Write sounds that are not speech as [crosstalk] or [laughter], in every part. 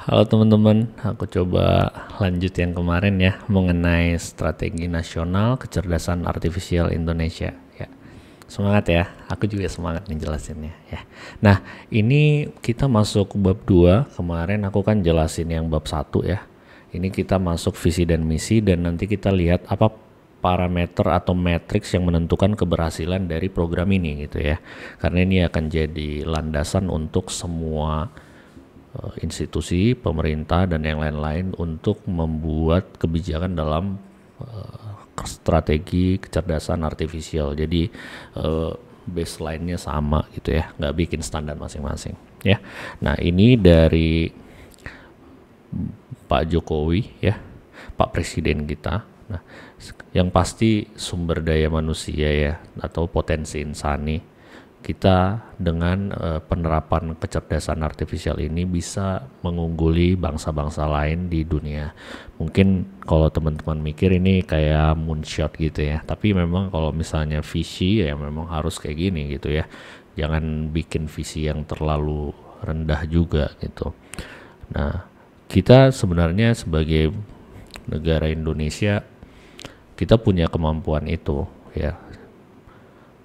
Halo teman-teman, aku coba lanjut yang kemarin ya mengenai strategi nasional kecerdasan artifisial Indonesia. Ya. Semangat ya, aku juga semangat nih jelasinnya. ya. Nah, ini kita masuk bab 2. Kemarin aku kan jelasin yang bab 1 ya. Ini kita masuk visi dan misi dan nanti kita lihat apa parameter atau matriks yang menentukan keberhasilan dari program ini gitu ya. Karena ini akan jadi landasan untuk semua Eh, institusi, pemerintah dan yang lain-lain untuk membuat kebijakan dalam eh, strategi kecerdasan artifisial. Jadi eh, baseline-nya sama gitu ya, nggak bikin standar masing-masing ya. Nah ini dari Pak Jokowi ya, Pak Presiden kita. Nah yang pasti sumber daya manusia ya atau potensi insani kita dengan uh, penerapan kecerdasan artifisial ini bisa mengungguli bangsa-bangsa lain di dunia. Mungkin kalau teman-teman mikir ini kayak moonshot gitu ya, tapi memang kalau misalnya visi ya memang harus kayak gini gitu ya. Jangan bikin visi yang terlalu rendah juga gitu. Nah, kita sebenarnya sebagai negara Indonesia kita punya kemampuan itu ya.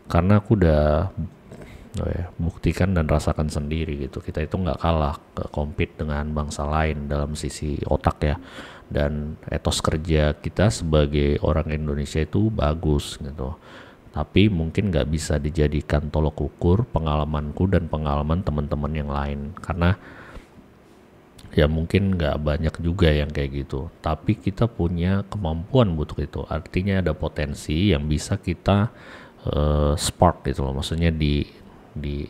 Karena aku udah Oh ya, buktikan dan rasakan sendiri gitu. Kita itu nggak kalah ke dengan bangsa lain dalam sisi otak ya. Dan etos kerja kita sebagai orang Indonesia itu bagus gitu. Tapi mungkin nggak bisa dijadikan tolok ukur pengalamanku dan pengalaman teman-teman yang lain karena ya mungkin nggak banyak juga yang kayak gitu. Tapi kita punya kemampuan butuh itu. Artinya ada potensi yang bisa kita uh, spark gitu loh. Maksudnya di di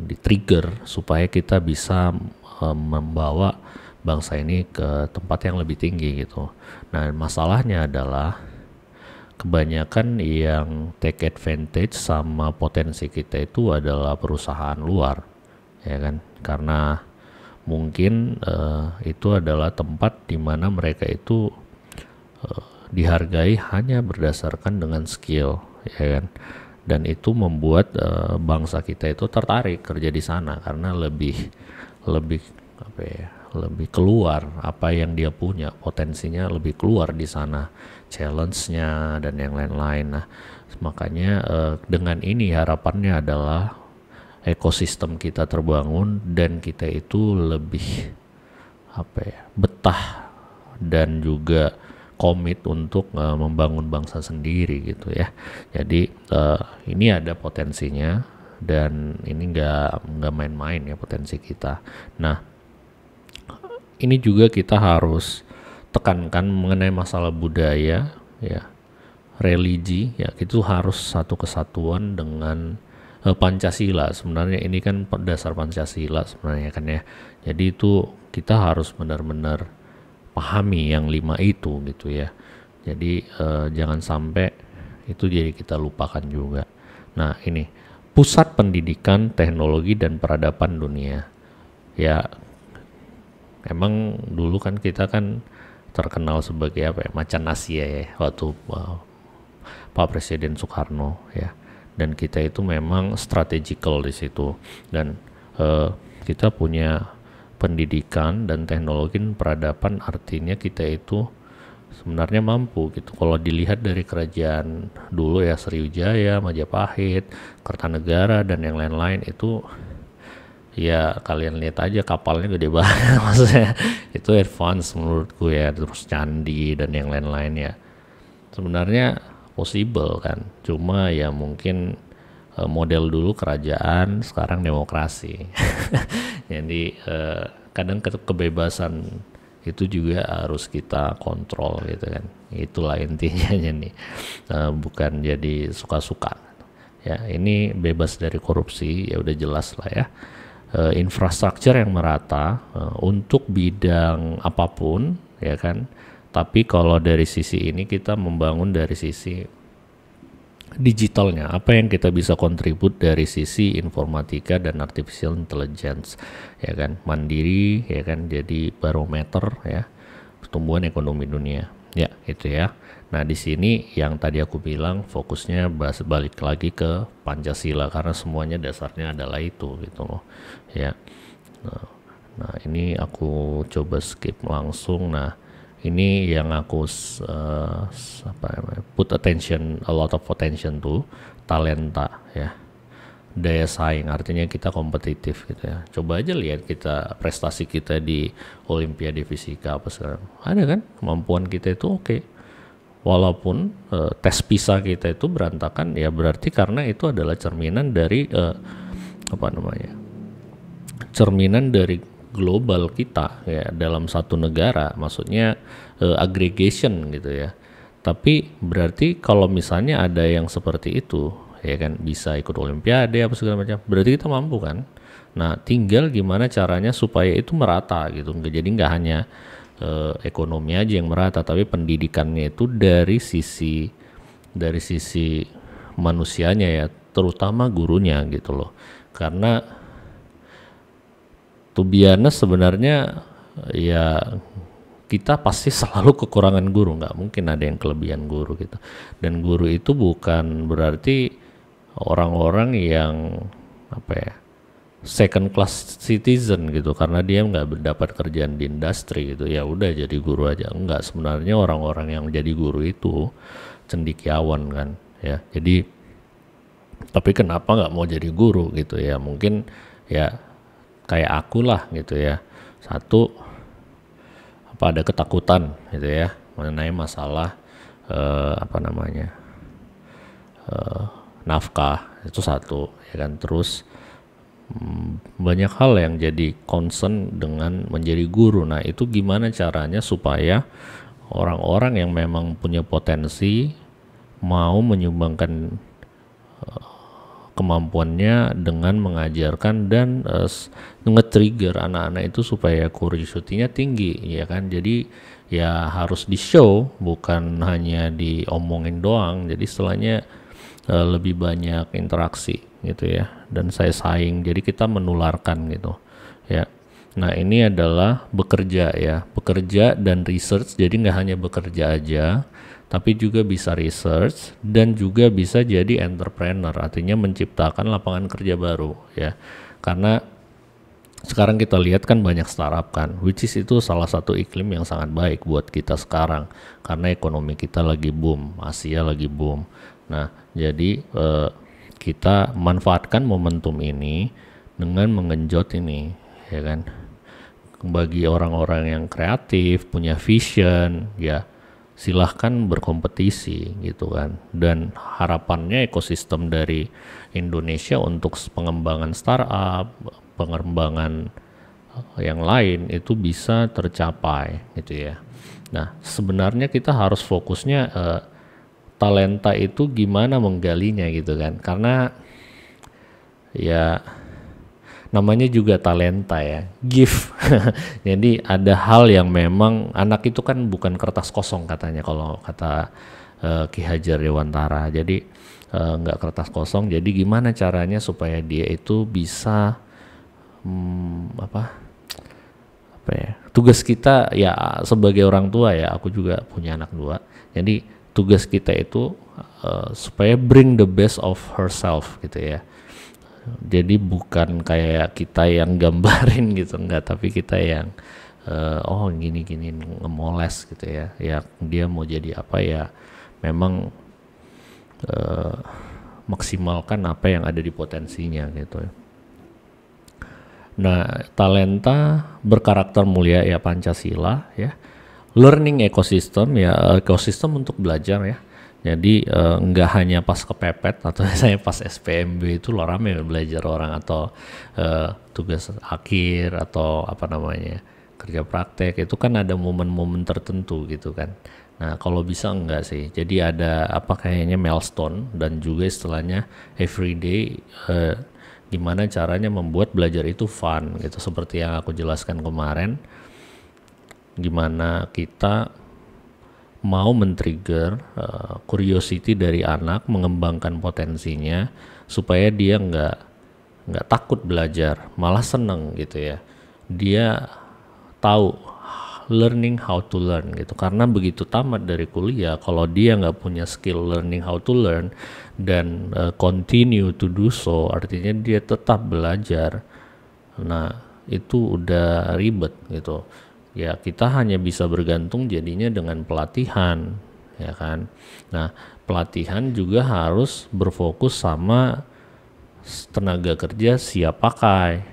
di trigger supaya kita bisa um, membawa bangsa ini ke tempat yang lebih tinggi gitu. Nah, masalahnya adalah kebanyakan yang take advantage sama potensi kita itu adalah perusahaan luar, ya kan? Karena mungkin uh, itu adalah tempat di mana mereka itu uh, dihargai hanya berdasarkan dengan skill, ya kan? dan itu membuat uh, bangsa kita itu tertarik kerja di sana karena lebih lebih apa ya lebih keluar apa yang dia punya potensinya lebih keluar di sana challenge-nya dan yang lain-lain nah makanya eh, dengan ini harapannya adalah ekosistem kita terbangun dan kita itu lebih apa ya betah dan juga komit untuk uh, membangun bangsa sendiri gitu ya. Jadi uh, ini ada potensinya dan ini nggak nggak main-main ya potensi kita. Nah ini juga kita harus tekankan mengenai masalah budaya ya religi ya itu harus satu kesatuan dengan eh, Pancasila sebenarnya ini kan dasar Pancasila sebenarnya kan ya jadi itu kita harus benar-benar pahami yang lima itu gitu ya jadi eh, jangan sampai itu jadi kita lupakan juga nah ini pusat pendidikan teknologi dan peradaban dunia ya emang dulu kan kita kan terkenal sebagai apa ya macan Asia ya, ya waktu uh, Pak Presiden Soekarno ya dan kita itu memang strategikal di situ dan uh, kita punya pendidikan dan teknologi dan peradaban artinya kita itu sebenarnya mampu gitu. Kalau dilihat dari kerajaan dulu ya Sriwijaya, Majapahit, Kertanegara dan yang lain-lain itu ya kalian lihat aja kapalnya gede [laughs] banget maksudnya itu advance menurutku ya terus candi dan yang lain-lain ya sebenarnya possible kan cuma ya mungkin Eh, model dulu kerajaan, sekarang demokrasi. [laughs] Jadi eh, kadang kebebasan itu juga harus kita kontrol gitu kan. Itulah intinya nih. [laughs] Eh, bukan jadi suka-suka. Ya, ini bebas dari korupsi, ya udah jelas lah ya. infrastruktur yang merata untuk bidang apapun ya kan. Tapi kalau dari sisi ini kita membangun dari sisi digitalnya, apa yang kita bisa kontribut dari sisi informatika dan artificial intelligence, ya kan, mandiri, ya kan, jadi barometer, ya, pertumbuhan ekonomi dunia, ya, itu ya. Nah di sini yang tadi aku bilang fokusnya bahas balik lagi ke Pancasila karena semuanya dasarnya adalah itu gitu loh, ya. Nah, nah ini aku coba skip langsung, nah ini yang aku uh, apa put attention a lot of attention to talenta ya daya saing artinya kita kompetitif gitu ya coba aja lihat kita prestasi kita di olimpiade fisika apa segala ada kan kemampuan kita itu oke okay. walaupun uh, tes PISA kita itu berantakan ya berarti karena itu adalah cerminan dari uh, apa namanya cerminan dari global kita ya dalam satu negara maksudnya uh, aggregation gitu ya tapi berarti kalau misalnya ada yang seperti itu ya kan bisa ikut olimpiade apa segala macam berarti kita mampu kan nah tinggal gimana caranya supaya itu merata gitu jadi nggak hanya uh, ekonomi aja yang merata tapi pendidikannya itu dari sisi dari sisi manusianya ya terutama gurunya gitu loh karena to be honest, sebenarnya ya kita pasti [laughs] selalu kekurangan guru nggak mungkin ada yang kelebihan guru gitu dan guru itu bukan berarti orang-orang yang apa ya second class citizen gitu karena dia nggak mendapat kerjaan di industri gitu ya udah jadi guru aja nggak sebenarnya orang-orang yang jadi guru itu cendikiawan kan ya jadi tapi kenapa nggak mau jadi guru gitu ya mungkin ya kayak aku lah gitu ya. Satu apa ada ketakutan gitu ya mengenai masalah eh, apa namanya eh, nafkah itu satu ya kan terus mm, banyak hal yang jadi concern dengan menjadi guru. Nah, itu gimana caranya supaya orang-orang yang memang punya potensi mau menyumbangkan eh, kemampuannya dengan mengajarkan dan uh, nge-trigger anak-anak itu supaya curiosity-nya tinggi ya kan jadi ya harus di show bukan hanya diomongin doang jadi setelahnya uh, lebih banyak interaksi gitu ya dan saya saing jadi kita menularkan gitu ya nah ini adalah bekerja ya bekerja dan research jadi nggak hanya bekerja aja tapi juga bisa research dan juga bisa jadi entrepreneur, artinya menciptakan lapangan kerja baru ya. Karena sekarang kita lihat kan banyak startup kan, which is itu salah satu iklim yang sangat baik buat kita sekarang karena ekonomi kita lagi boom, Asia lagi boom. Nah, jadi eh, kita manfaatkan momentum ini dengan mengenjot ini, ya kan? Bagi orang-orang yang kreatif, punya vision, ya silahkan berkompetisi gitu kan dan harapannya ekosistem dari Indonesia untuk pengembangan startup pengembangan eh, yang lain itu bisa tercapai gitu ya nah sebenarnya kita harus fokusnya uh, talenta itu gimana menggalinya gitu kan karena ya namanya juga talenta ya gift [laughs] jadi ada hal yang memang anak itu kan bukan kertas kosong katanya kalau kata uh, Ki Hajar Dewantara jadi eh, nggak uh, kertas kosong jadi gimana caranya supaya dia itu bisa hmm, apa apa ya tugas kita ya sebagai orang tua ya aku juga punya anak dua jadi tugas kita itu uh, supaya bring the best of herself gitu ya jadi bukan kayak kita yang gambarin [laughs] gitu enggak tapi kita yang uh, oh gini gini ngemoles gitu ya ya dia mau jadi apa ya memang uh, maksimalkan apa yang ada di potensinya gitu ya nah talenta berkarakter mulia ya pancasila ya learning ecosystem ya ekosistem untuk belajar ya jadi uh, eh, enggak hanya pas kepepet atau [laughs] saya pas SPMB itu rame belajar orang atau uh, tugas akhir atau apa namanya kerja praktek itu kan ada momen-momen tertentu gitu kan. Nah kalau bisa enggak sih. Jadi ada apa kayaknya milestone dan juga istilahnya everyday uh, eh, gimana caranya membuat belajar itu fun gitu seperti yang aku jelaskan kemarin. Gimana kita mau men-trigger uh, curiosity dari anak mengembangkan potensinya supaya dia nggak nggak takut belajar malah seneng gitu ya dia tahu learning how to learn gitu karena begitu tamat dari kuliah kalau dia nggak punya skill learning how to learn dan uh, continue to do so artinya dia tetap belajar nah itu udah ribet gitu ya kita hanya bisa bergantung jadinya dengan pelatihan ya kan nah pelatihan juga harus berfokus sama tenaga kerja siap pakai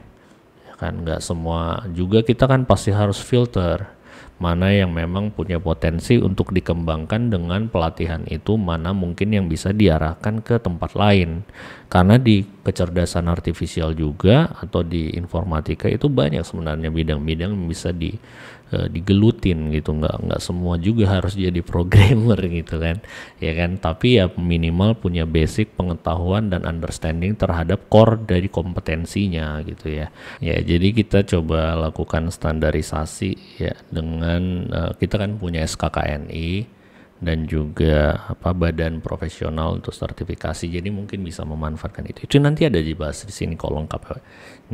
ya kan nggak semua juga kita kan pasti harus filter mana yang memang punya potensi untuk dikembangkan dengan pelatihan itu, mana mungkin yang bisa diarahkan ke tempat lain. Karena di kecerdasan artifisial juga atau di informatika itu banyak sebenarnya bidang-bidang yang bisa di Eh, digelutin gitu nggak nggak semua juga harus jadi programmer [laughs] gitu kan ya kan tapi ya minimal punya basic pengetahuan dan understanding terhadap core dari kompetensinya gitu ya ya jadi kita coba lakukan standarisasi ya dengan uh, kita kan punya SKKNI dan juga apa badan profesional untuk sertifikasi. Jadi mungkin bisa memanfaatkan itu. Itu nanti ada dibahas di sini kolom KPW.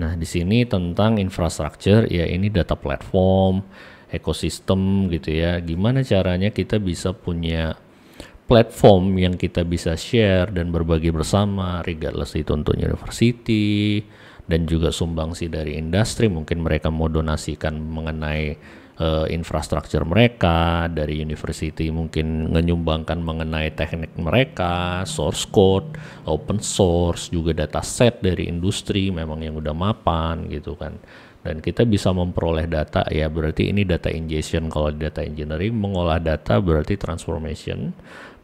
Nah, di sini tentang infrastruktur ya ini data platform, ekosistem gitu ya. Gimana caranya kita bisa punya platform yang kita bisa share dan berbagi bersama regardless itu untuk university dan juga sumbangsi dari industri mungkin mereka mau donasikan mengenai uh, infrastruktur mereka dari university mungkin menyumbangkan mengenai teknik mereka source code open source juga data set dari industri memang yang udah mapan gitu kan dan kita bisa memperoleh data ya berarti ini data ingestion kalau data engineering mengolah data berarti transformation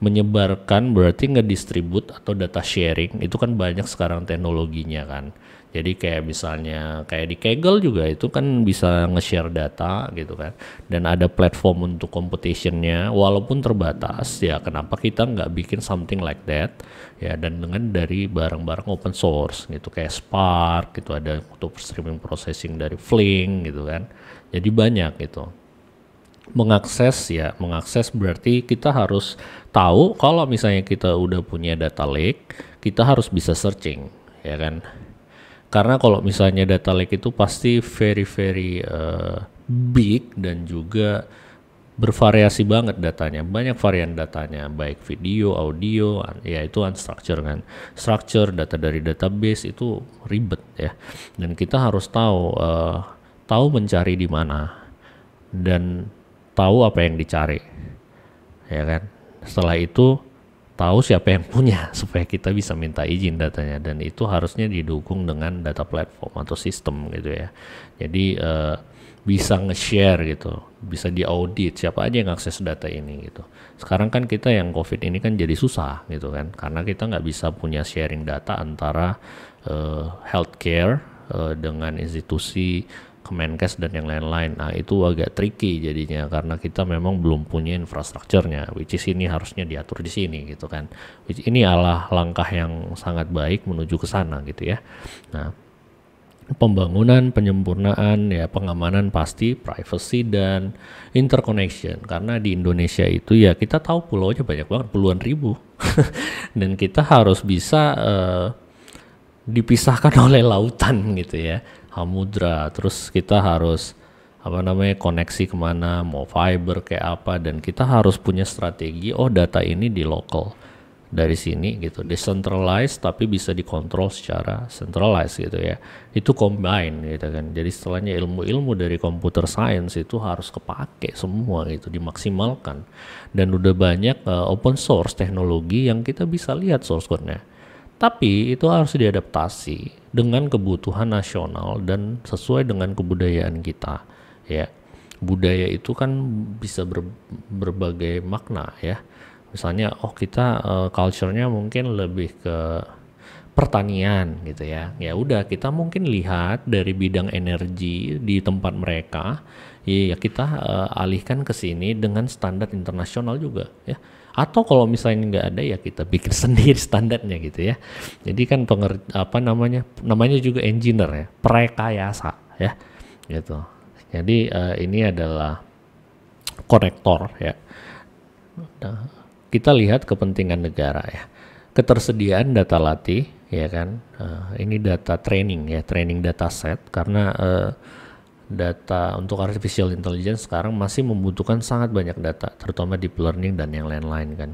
menyebarkan berarti ngedistribute atau data sharing itu kan banyak sekarang teknologinya kan jadi kayak misalnya kayak di Kegel juga itu kan bisa nge-share data gitu kan. Dan ada platform untuk competitionnya walaupun terbatas ya kenapa kita nggak bikin something like that ya dan dengan dari barang-barang open source gitu kayak Spark gitu ada untuk streaming processing dari Flink gitu kan. Jadi banyak gitu mengakses ya mengakses berarti kita harus tahu kalau misalnya kita udah punya data lake kita harus bisa searching ya kan karena kalau misalnya data lake itu pasti very very uh, big dan juga bervariasi banget datanya banyak varian datanya baik video audio ya itu unstructured kan structure data dari database itu ribet ya dan kita harus tahu uh, tahu mencari di mana dan tahu apa yang dicari ya kan setelah itu tahu siapa yang punya [laughs] supaya kita bisa minta izin datanya dan itu harusnya didukung dengan data platform atau sistem gitu ya jadi uh, bisa nge-share gitu bisa diaudit siapa aja yang akses data ini gitu sekarang kan kita yang covid ini kan jadi susah gitu kan karena kita nggak bisa punya sharing data antara uh, healthcare uh, dengan institusi Kemenkes dan yang lain-lain. Nah, itu agak tricky jadinya karena kita memang belum punya infrastrukturnya, which is ini harusnya diatur di sini gitu kan. Which ini adalah langkah yang sangat baik menuju ke sana gitu ya. Nah, pembangunan, penyempurnaan, ya pengamanan pasti, privacy dan interconnection. Karena di Indonesia itu ya kita tahu pulaunya banyak banget, puluhan ribu. [laughs] dan kita harus bisa uh, dipisahkan [laughs] oleh lautan gitu ya hamudra terus kita harus apa namanya koneksi kemana mau fiber kayak apa dan kita harus punya strategi oh data ini di lokal dari sini gitu decentralized tapi bisa dikontrol secara centralized gitu ya itu combine gitu kan jadi setelahnya ilmu-ilmu dari computer science itu harus kepake semua gitu dimaksimalkan dan udah banyak uh, open source teknologi yang kita bisa lihat source code-nya tapi itu harus diadaptasi dengan kebutuhan nasional dan sesuai dengan kebudayaan kita, ya. Budaya itu kan bisa ber, berbagai makna ya. Misalnya oh kita uh, culture-nya mungkin lebih ke pertanian gitu ya. Ya udah kita mungkin lihat dari bidang energi di tempat mereka, ya kita uh, alihkan ke sini dengan standar internasional juga ya atau kalau misalnya nggak ada ya kita bikin [laughs] sendiri standarnya gitu ya jadi kan penger apa namanya namanya juga engineer ya prekayasa ya gitu jadi uh, ini adalah korektor ya nah, kita lihat kepentingan negara ya ketersediaan data latih ya kan uh, ini data training ya training data set karena uh, data untuk artificial intelligence sekarang masih membutuhkan sangat banyak data, terutama deep learning dan yang lain-lain kan.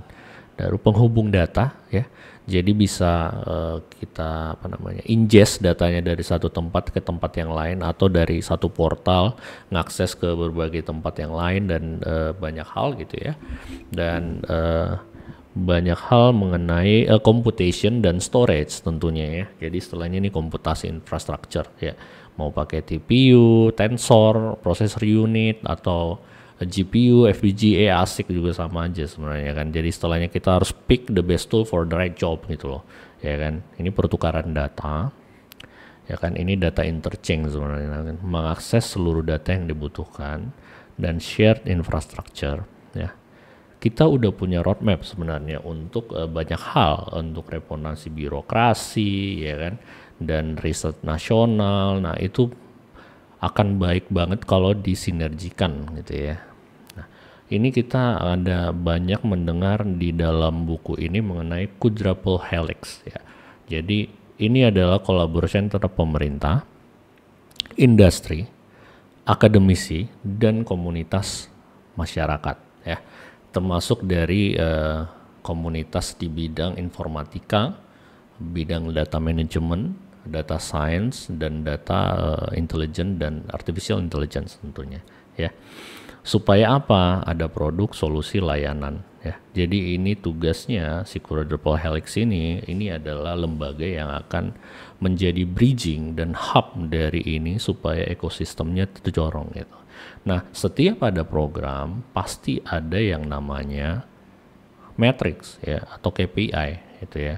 Dari penghubung data ya, jadi bisa uh, kita apa namanya ingest datanya dari satu tempat ke tempat yang lain atau dari satu portal mengakses ke berbagai tempat yang lain dan uh, banyak hal gitu ya. Dan uh, banyak hal mengenai uh, computation dan storage tentunya ya. Jadi setelahnya ini komputasi infrastructure ya mau pakai TPU, tensor, processor unit atau GPU, FPGA, eh, ASIC juga sama aja sebenarnya kan. Jadi setelahnya kita harus pick the best tool for the right job gitu loh. Ya kan. Ini pertukaran data. Ya kan ini data interchange sebenarnya kan. Mengakses seluruh data yang dibutuhkan dan shared infrastructure ya. Kita udah punya roadmap sebenarnya untuk eh, banyak hal untuk reformasi birokrasi ya kan dan riset nasional. Nah, itu akan baik banget kalau disinergikan gitu ya. Nah, ini kita ada banyak mendengar di dalam buku ini mengenai quadruple helix ya. Jadi ini adalah kolaborasi antara pemerintah, industri, akademisi dan komunitas masyarakat ya. Termasuk dari uh, komunitas di bidang informatika, bidang data management data science dan data uh, eh, intelligence dan artificial intelligence tentunya ya supaya apa ada produk solusi layanan ya jadi ini tugasnya si quadruple helix ini ini adalah lembaga yang akan menjadi bridging dan hub dari ini supaya ekosistemnya tercorong gitu nah setiap ada program pasti ada yang namanya matrix ya atau KPI itu ya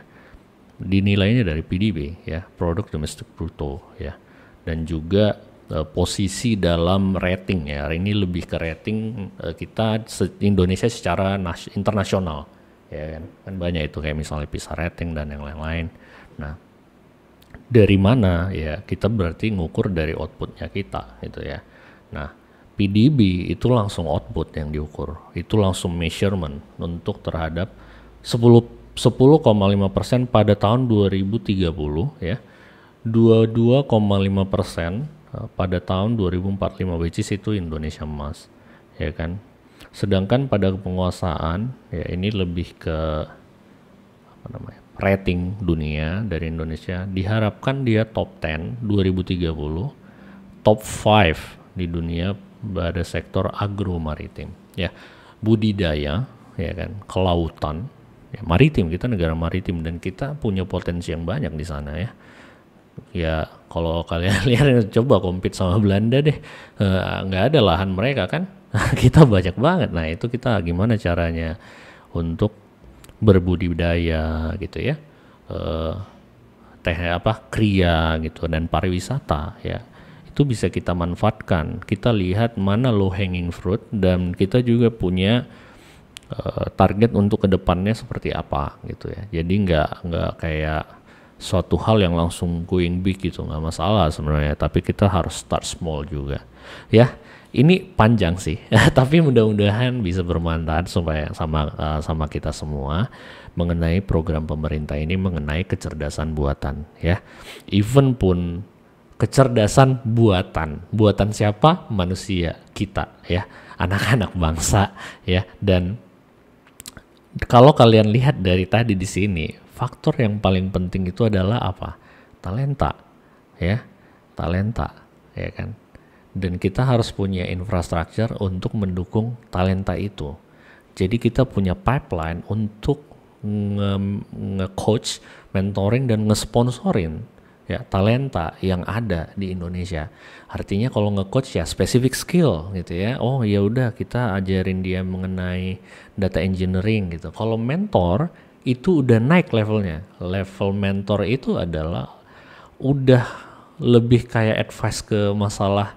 dinilainya dari PDB ya, produk domestik bruto ya. Dan juga uh, posisi dalam rating ya. hari Ini lebih ke rating uh, kita se Indonesia secara internasional ya kan. Kan banyak itu kayak misalnya PISA rating dan yang lain-lain. Nah, dari mana ya kita berarti ngukur dari outputnya kita gitu ya. Nah, PDB itu langsung output yang diukur, itu langsung measurement untuk terhadap 10 10,5% pada tahun 2030 ya. 22,5% eh, pada tahun 2045 which is itu Indonesia emas ya kan. Sedangkan pada penguasaan ya ini lebih ke apa namanya? rating dunia dari Indonesia diharapkan dia top 10 2030 top 5 di dunia pada sektor agro maritim ya budidaya ya kan kelautan ya, maritim kita negara maritim dan kita punya potensi yang banyak di sana ya ya kalau [laughs] kalian lihat coba kompet sama Belanda deh eh, nggak ada lahan mereka kan [laughs] kita banyak banget nah itu kita gimana caranya untuk berbudidaya gitu ya eh, teh apa kria gitu dan pariwisata ya itu bisa kita manfaatkan kita lihat mana low hanging fruit dan kita juga punya Eh, target untuk kedepannya seperti apa gitu ya jadi nggak nggak kayak suatu hal yang langsung going big gitu nggak masalah sebenarnya tapi kita harus start small juga ya ini panjang sih [laughs] tapi mudah-mudahan bisa bermanfaat supaya sama eh, sama kita semua mengenai program pemerintah ini mengenai kecerdasan buatan ya even pun kecerdasan buatan. Buatan siapa? Manusia, kita ya, anak-anak bangsa ya dan kalau kalian lihat dari tadi di sini, faktor yang paling penting itu adalah apa? Talenta, ya, talenta, ya kan. Dan kita harus punya infrastruktur untuk mendukung talenta itu. Jadi kita punya pipeline untuk nge-coach, nge mentoring dan nge-sponsorin ya talenta yang ada di Indonesia. Artinya kalau nge-coach ya specific skill gitu ya. Oh ya udah kita ajarin dia mengenai data engineering gitu. Kalau mentor itu udah naik levelnya. Level mentor itu adalah udah lebih kayak advice ke masalah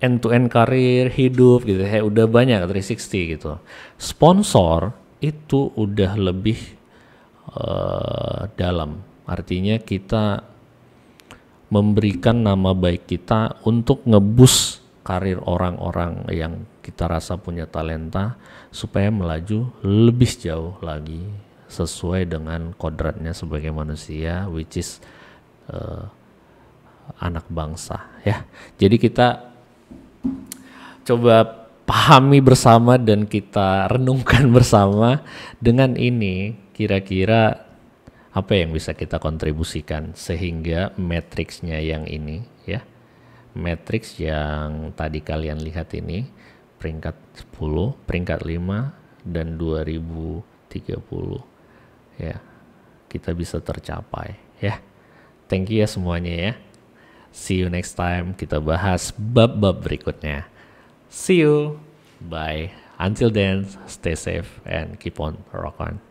end to end karir, hidup gitu. Ya udah banyak 360 gitu. Sponsor itu udah lebih uh, dalam. Artinya kita memberikan nama baik kita untuk ngebus karir orang-orang yang kita rasa punya talenta supaya melaju lebih jauh lagi sesuai dengan kodratnya sebagai manusia which is uh, anak bangsa ya. Jadi kita coba pahami bersama dan kita renungkan [laughs] bersama dengan ini kira-kira apa yang bisa kita kontribusikan sehingga matriksnya yang ini ya matriks yang tadi kalian lihat ini peringkat 10, peringkat 5 dan 2030 ya kita bisa tercapai ya thank you ya semuanya ya see you next time kita bahas bab-bab berikutnya see you bye until then stay safe and keep on rock on